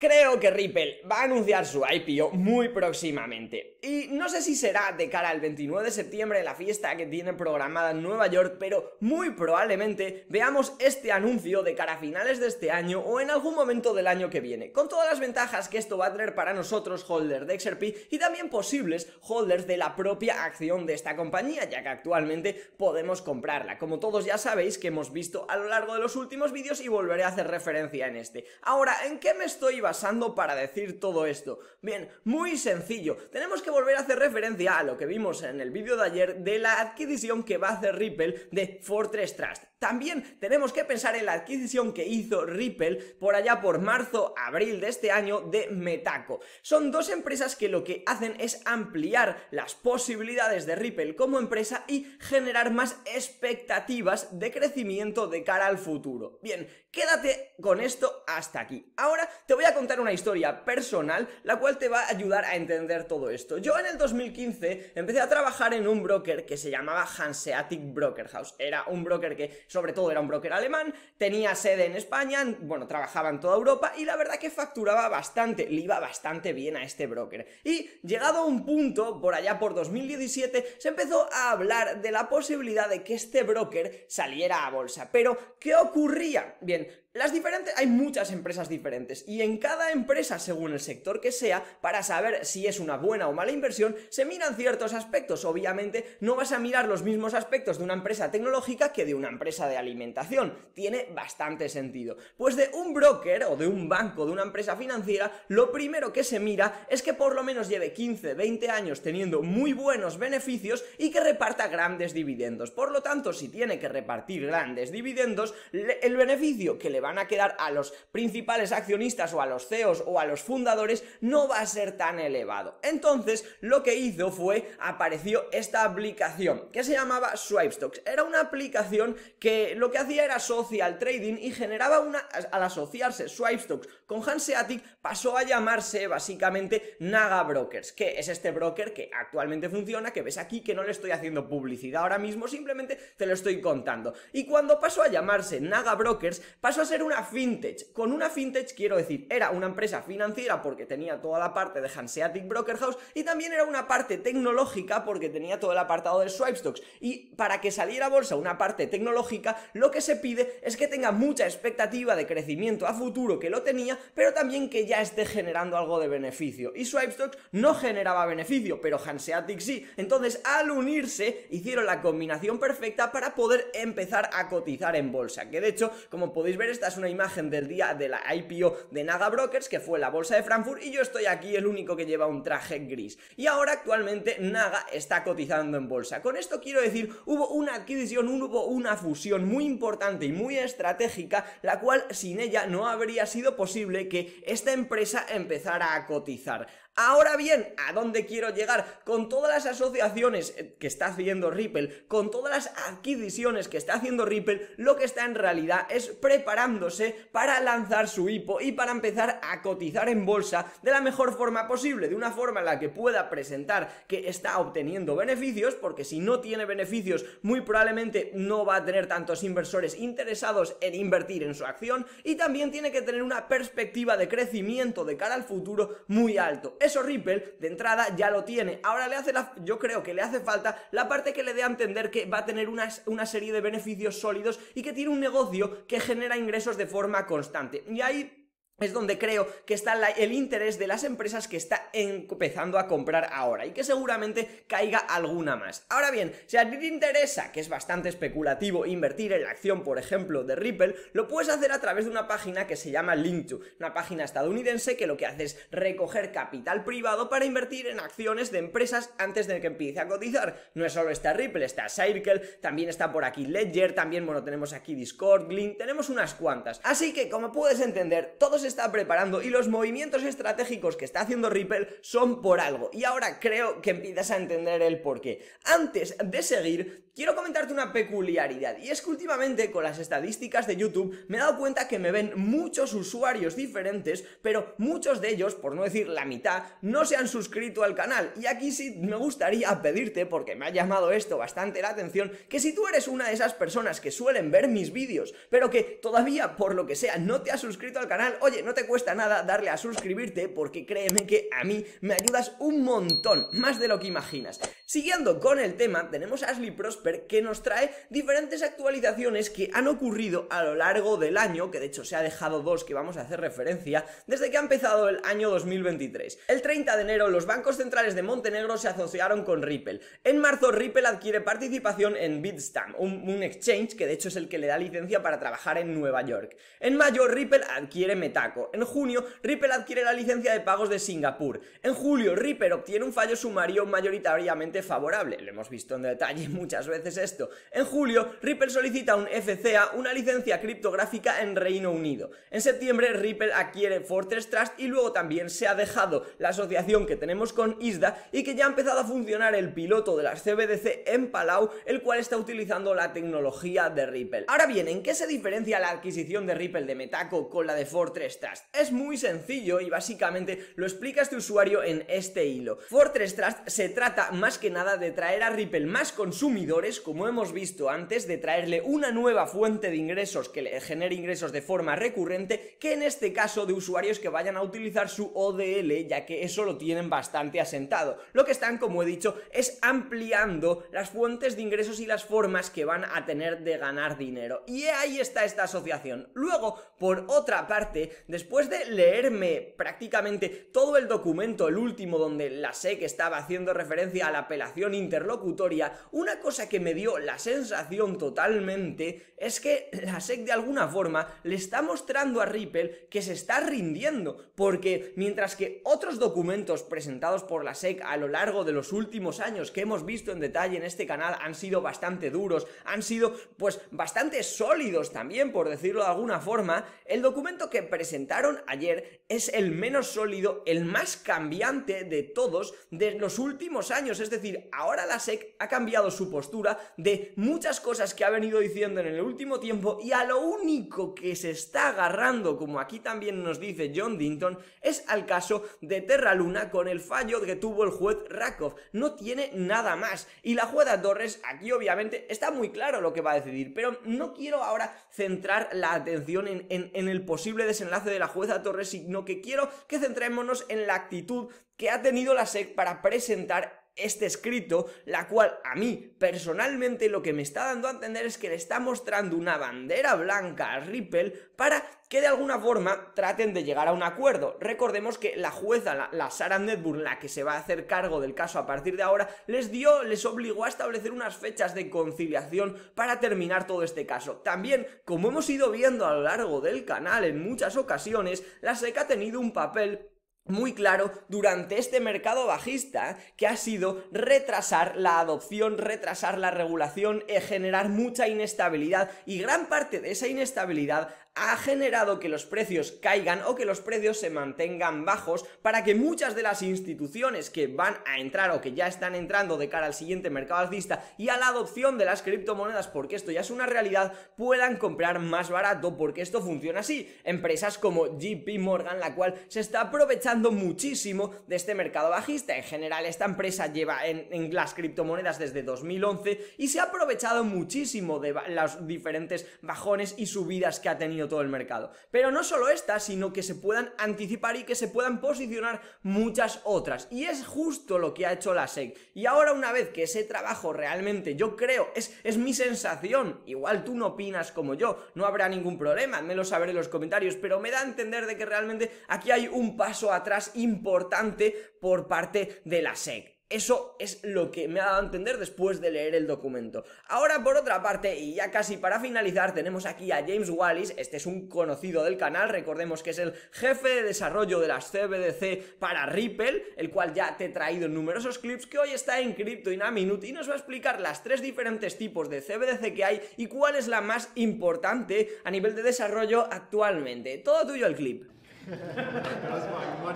Creo que Ripple va a anunciar su IPO muy próximamente. Y no sé si será de cara al 29 de septiembre, la fiesta que tiene programada en Nueva York, pero muy probablemente veamos este anuncio de cara a finales de este año o en algún momento del año que viene, con todas las ventajas que esto va a tener para nosotros, holders de XRP, y también posibles holders de la propia acción de esta compañía, ya que actualmente podemos comprarla, como todos ya sabéis que hemos visto a lo largo de los últimos vídeos y volveré a hacer referencia en este. Ahora, ¿en qué me estoy pasando para decir todo esto? Bien, muy sencillo. Tenemos que volver a hacer referencia a lo que vimos en el vídeo de ayer de la adquisición que va a hacer Ripple de Fortress Trust. También tenemos que pensar en la adquisición que hizo Ripple por allá por marzo-abril de este año de Metaco. Son dos empresas que lo que hacen es ampliar las posibilidades de Ripple como empresa y generar más expectativas de crecimiento de cara al futuro. Bien, quédate con esto hasta aquí. Ahora te voy a contar una historia personal la cual te va a ayudar a entender todo esto. Yo en el 2015 empecé a trabajar en un broker que se llamaba Hanseatic Broker House. Era un broker que sobre todo era un broker alemán, tenía sede en España, bueno, trabajaba en toda Europa y la verdad que facturaba bastante, le iba bastante bien a este broker. Y llegado a un punto, por allá por 2017, se empezó a hablar de la posibilidad de que este broker saliera a bolsa. Pero, ¿qué ocurría? Bien, las diferentes, hay muchas empresas diferentes y en cada empresa, según el sector que sea, para saber si es una buena o mala inversión, se miran ciertos aspectos. Obviamente, no vas a mirar los mismos aspectos de una empresa tecnológica que de una empresa de alimentación. Tiene bastante sentido. Pues de un broker o de un banco, de una empresa financiera, lo primero que se mira es que por lo menos lleve 15, 20 años teniendo muy buenos beneficios y que reparta grandes dividendos. Por lo tanto, si tiene que repartir grandes dividendos, el beneficio que le va van a quedar a los principales accionistas o a los CEOs o a los fundadores no va a ser tan elevado. Entonces, lo que hizo fue apareció esta aplicación que se llamaba Swipestocks. Era una aplicación que lo que hacía era social trading y generaba una al asociarse Swipestocks con Hanseatic pasó a llamarse básicamente Naga Brokers, que es este broker que actualmente funciona, que ves aquí que no le estoy haciendo publicidad ahora mismo, simplemente te lo estoy contando. Y cuando pasó a llamarse Naga Brokers, pasó a ser una fintech. Con una fintech quiero decir, era una empresa financiera porque tenía toda la parte de Hanseatic Broker House y también era una parte tecnológica porque tenía todo el apartado de Swipe Y para que saliera bolsa una parte tecnológica, lo que se pide es que tenga mucha expectativa de crecimiento a futuro que lo tenía, pero también que ya esté generando algo de beneficio. Y Swipe no generaba beneficio, pero Hanseatic sí. Entonces, al unirse, hicieron la combinación perfecta para poder empezar a cotizar en bolsa. Que de hecho, como podéis ver, esta es una imagen del día de la IPO de Naga Brokers, que fue la bolsa de Frankfurt, y yo estoy aquí el único que lleva un traje gris. Y ahora actualmente Naga está cotizando en bolsa. Con esto quiero decir, hubo una adquisición, hubo una fusión muy importante y muy estratégica, la cual sin ella no habría sido posible que esta empresa empezara a cotizar. Ahora bien, ¿a dónde quiero llegar? Con todas las asociaciones eh, que está haciendo Ripple, con todas las adquisiciones que está haciendo Ripple, lo que está en realidad es preparándose para lanzar su IPO y para empezar a cotizar en bolsa de la mejor forma posible, de una forma en la que pueda presentar que está obteniendo beneficios, porque si no tiene beneficios, muy probablemente no va a tener tantos inversores interesados en invertir en su acción y también tiene que tener una perspectiva de crecimiento de cara al futuro muy alto eso Ripple de entrada ya lo tiene. Ahora le hace la, yo creo que le hace falta la parte que le dé a entender que va a tener una, una serie de beneficios sólidos y que tiene un negocio que genera ingresos de forma constante. Y ahí es donde creo que está el interés de las empresas que está empezando a comprar ahora y que seguramente caiga alguna más. Ahora bien, si a ti te interesa, que es bastante especulativo, invertir en la acción, por ejemplo, de Ripple, lo puedes hacer a través de una página que se llama Linkto, una página estadounidense que lo que hace es recoger capital privado para invertir en acciones de empresas antes de que empiece a cotizar. No es solo esta Ripple, está Circle, también está por aquí Ledger, también, bueno, tenemos aquí Discord, Link, tenemos unas cuantas. Así que, como puedes entender, todos está preparando y los movimientos estratégicos que está haciendo Ripple son por algo. Y ahora creo que empiezas a entender el porqué. Antes de seguir, quiero comentarte una peculiaridad y es que últimamente con las estadísticas de YouTube me he dado cuenta que me ven muchos usuarios diferentes, pero muchos de ellos, por no decir la mitad, no se han suscrito al canal. Y aquí sí me gustaría pedirte, porque me ha llamado esto bastante la atención, que si tú eres una de esas personas que suelen ver mis vídeos, pero que todavía por lo que sea no te has suscrito al canal, oye, no te cuesta nada darle a suscribirte porque créeme que a mí me ayudas un montón, más de lo que imaginas. Siguiendo con el tema, tenemos a Ashley Prosper que nos trae diferentes actualizaciones que han ocurrido a lo largo del año, que de hecho se ha dejado dos que vamos a hacer referencia, desde que ha empezado el año 2023. El 30 de enero los bancos centrales de Montenegro se asociaron con Ripple. En marzo Ripple adquiere participación en Bitstamp, un, un exchange que de hecho es el que le da licencia para trabajar en Nueva York. En mayo Ripple adquiere Metaco. En junio Ripple adquiere la licencia de pagos de Singapur. En julio Ripple obtiene un fallo sumario mayoritariamente favorable. Lo hemos visto en detalle muchas veces esto. En julio, Ripple solicita un FCA una licencia criptográfica en Reino Unido. En septiembre, Ripple adquiere Fortress Trust y luego también se ha dejado la asociación que tenemos con ISDA y que ya ha empezado a funcionar el piloto de las CBDC en Palau, el cual está utilizando la tecnología de Ripple. Ahora bien, ¿en qué se diferencia la adquisición de Ripple de Metaco con la de Fortress Trust? Es muy sencillo y básicamente lo explica este usuario en este hilo. Fortress Trust se trata más que nada de traer a Ripple más consumidores, como hemos visto antes, de traerle una nueva fuente de ingresos que le genere ingresos de forma recurrente, que en este caso de usuarios que vayan a utilizar su ODL, ya que eso lo tienen bastante asentado. Lo que están, como he dicho, es ampliando las fuentes de ingresos y las formas que van a tener de ganar dinero. Y ahí está esta asociación. Luego, por otra parte, después de leerme prácticamente todo el documento, el último donde la sé que estaba haciendo referencia a la relación interlocutoria, una cosa que me dio la sensación totalmente es que la SEC de alguna forma le está mostrando a Ripple que se está rindiendo, porque mientras que otros documentos presentados por la SEC a lo largo de los últimos años que hemos visto en detalle en este canal han sido bastante duros, han sido pues bastante sólidos también, por decirlo de alguna forma, el documento que presentaron ayer es el menos sólido, el más cambiante de todos de los últimos años, es decir, ahora la SEC ha cambiado su postura de muchas cosas que ha venido diciendo en el último tiempo y a lo único que se está agarrando, como aquí también nos dice John Dinton, es al caso de Terra Luna con el fallo que tuvo el juez Rakov. No tiene nada más. Y la jueza Torres, aquí obviamente está muy claro lo que va a decidir, pero no quiero ahora centrar la atención en, el posible desenlace de la jueza Torres, sino que quiero que centrémonos en la actitud que ha tenido la SEC para presentar este escrito, la cual a mí personalmente lo que me está dando a entender es que le está mostrando una bandera blanca a Ripple para que de alguna forma traten de llegar a un acuerdo. Recordemos que la jueza, la, Sara Sarah Netburn, la que se va a hacer cargo del caso a partir de ahora, les dio, les obligó a establecer unas fechas de conciliación para terminar todo este caso. También, como hemos ido viendo a lo largo del canal en muchas ocasiones, la SEC ha tenido un papel muy claro durante este mercado bajista que ha sido retrasar la adopción, retrasar la regulación, eh, generar mucha inestabilidad y gran parte de esa inestabilidad ha generado que los precios caigan o que los precios se mantengan bajos para que muchas de las instituciones que van a entrar o que ya están entrando de cara al siguiente mercado bajista y a la adopción de las criptomonedas porque esto ya es una realidad puedan comprar más barato porque esto funciona así. Empresas como JP Morgan la cual se está aprovechando muchísimo de este mercado bajista. En general esta empresa lleva en las criptomonedas desde 2011 y se ha aprovechado muchísimo de los diferentes bajones y subidas que ha tenido todo el mercado. Pero no solo esta, sino que se puedan anticipar y que se puedan posicionar muchas otras. Y es justo lo que ha hecho la SEC. Y ahora una vez que ese trabajo realmente, yo creo, es, es mi sensación, igual tú no opinas como yo, no habrá ningún problema, me lo sabré en los comentarios, pero me da a entender de que realmente aquí hay un paso atrás importante por parte de la SEC. Eso es lo que me ha dado a entender después de leer el documento. Ahora, por otra parte, y ya casi para finalizar, tenemos aquí a James Wallis, este es un conocido del canal, recordemos que es el jefe de desarrollo de las CBDC para Ripple, el cual ya te he traído numerosos clips, que hoy está en Crypto in a Minute y nos va a explicar las tres diferentes tipos de CBDC que hay y cuál es la más importante a nivel de desarrollo actualmente. Todo tuyo el clip.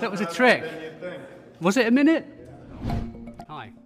That was a trick.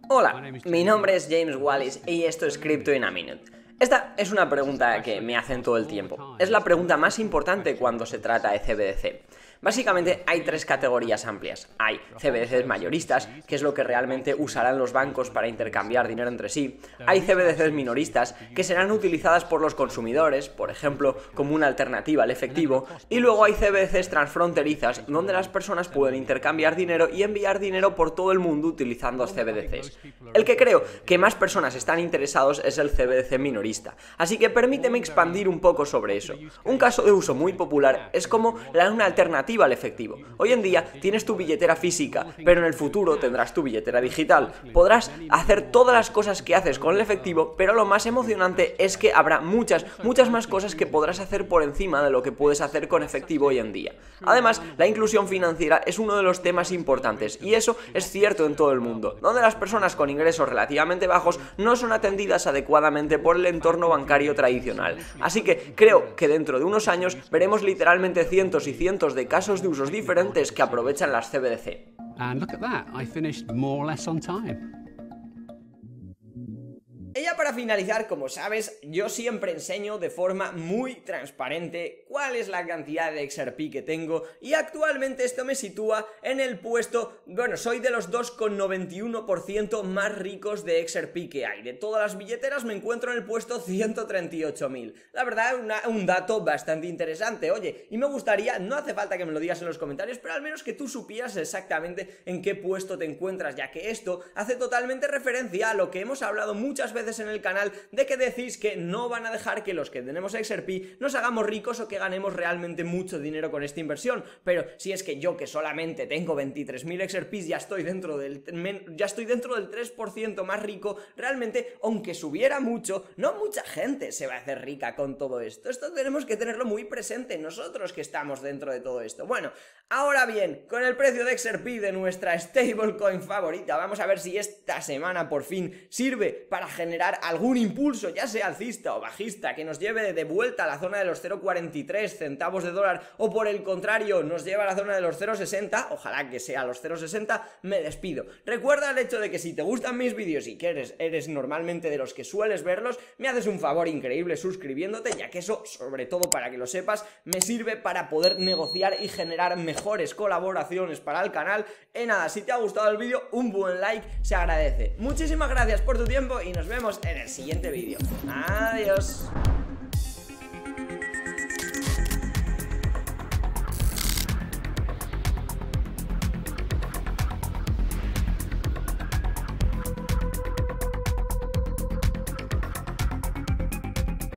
Hola, mi nombre es James Wallis y esto es Crypto in a Minute. Esta es una pregunta que me hacen todo el tiempo. Es la pregunta más importante cuando se trata de CBDC. Básicamente hay tres categorías amplias. Hay CBDCs mayoristas, que es lo que realmente usarán los bancos para intercambiar dinero entre sí. Hay CBDCs minoristas, que serán utilizadas por los consumidores, por ejemplo, como una alternativa al efectivo. Y luego hay CBDCs transfronterizas, donde las personas pueden intercambiar dinero y enviar dinero por todo el mundo utilizando CBDCs. El que creo que más personas están interesados es el CBDC minorista, así que permíteme expandir un poco sobre eso. Un caso de uso muy popular es como la una alternativa al efectivo. Hoy en día tienes tu billetera física, pero en el futuro tendrás tu billetera digital. Podrás hacer todas las cosas que haces con el efectivo, pero lo más emocionante es que habrá muchas, muchas más cosas que podrás hacer por encima de lo que puedes hacer con efectivo hoy en día. Además, la inclusión financiera es uno de los temas importantes, y eso es cierto en todo el mundo, donde las personas con ingresos relativamente bajos no son atendidas adecuadamente por el entorno bancario tradicional. Así que creo que dentro de unos años veremos literalmente cientos y cientos de casos casos de usos diferentes que aprovechan las CBDC. And ah, look at that, I finished more or less on time. Y ya para finalizar, como sabes, yo siempre enseño de forma muy transparente cuál es la cantidad de XRP que tengo y actualmente esto me sitúa en el puesto, bueno, soy de los 2,91% más ricos de XRP que hay. De todas las billeteras me encuentro en el puesto 138.000. La verdad, un dato bastante interesante, oye, y me gustaría, no hace falta que me lo digas en los comentarios, pero al menos que tú supieras exactamente en qué puesto te encuentras, ya que esto hace totalmente referencia a lo que hemos hablado muchas veces en el canal de que decís que no van a dejar que los que tenemos XRP nos hagamos ricos o que ganemos realmente mucho dinero con esta inversión. Pero si es que yo que solamente tengo 23.000 XRP ya estoy dentro del ya estoy dentro del 3% más rico, realmente aunque subiera mucho, no mucha gente se va a hacer rica con todo esto. Esto tenemos que tenerlo muy presente nosotros que estamos dentro de todo esto. Bueno, ahora bien, con el precio de XRP de nuestra stablecoin favorita, vamos a ver si esta semana por fin sirve para generar algún impulso, ya sea alcista o bajista, que nos lleve de vuelta a la zona de los 0,43 centavos de dólar o por el contrario nos lleva a la zona de los 0,60, ojalá que sea los 0,60, me despido. Recuerda el hecho de que si te gustan mis vídeos y que eres, normalmente de los que sueles verlos, me haces un favor increíble suscribiéndote, ya que eso, sobre todo para que lo sepas, me sirve para poder negociar y generar mejores colaboraciones para el canal. Y nada, si te ha gustado el vídeo, un buen like se agradece. Muchísimas gracias por tu tiempo y nos vemos vemos en el siguiente vídeo. Adiós.